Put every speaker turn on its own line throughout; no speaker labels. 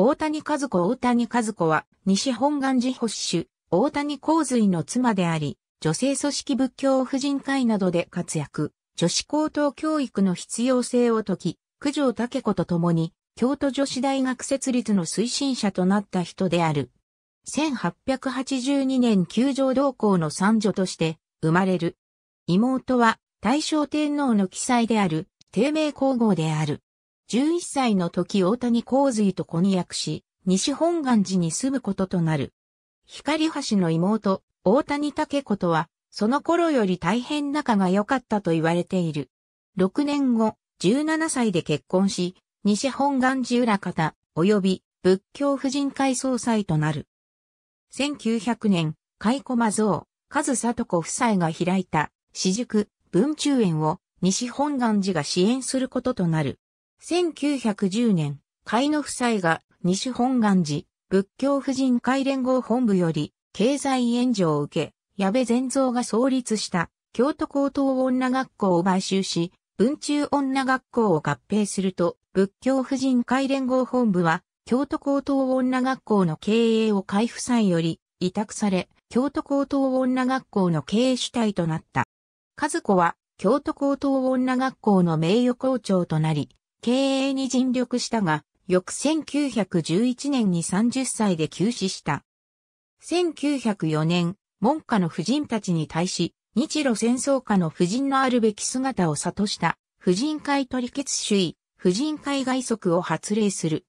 大谷和子大谷和子は、西本願寺保守、大谷洪水の妻であり、女性組織仏教婦人会などで活躍、女子高等教育の必要性を説き、九条武子と共に、京都女子大学設立の推進者となった人である。1882年九条同校の三女として、生まれる。妹は、大正天皇の記載である、貞明皇后である。11歳の時大谷洪水と婚約し、西本願寺に住むこととなる。光橋の妹、大谷武子とは、その頃より大変仲が良かったと言われている。6年後、17歳で結婚し、西本願寺裏方、及び仏教婦人会総裁となる。1900年、開駒蔵、和里子夫妻が開いた、私塾、文中園を西本願寺が支援することとなる。1910年、海の夫妻が西本願寺、仏教婦人会連合本部より経済援助を受け、矢部善造が創立した京都高等女学校を買収し、文中女学校を合併すると、仏教婦人会連合本部は、京都高等女学校の経営を海部さより委託され、京都高等女学校の経営主体となった。和子は、京都高等女学校の名誉校長となり、経営に尽力したが、翌1911年に30歳で急死した。1904年、門下の婦人たちに対し、日露戦争下の婦人のあるべき姿を悟した、婦人会取決主位、婦人会外則を発令する。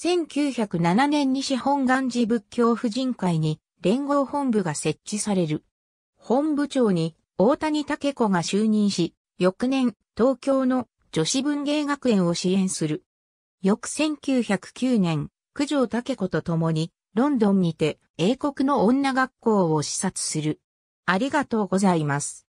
1907年に資本願寺仏教婦人会に連合本部が設置される。本部長に大谷武子が就任し、翌年、東京の女子文芸学園を支援する。翌1909年、九条武子と共に、ロンドンにて英国の女学校を視察する。ありがとうございます。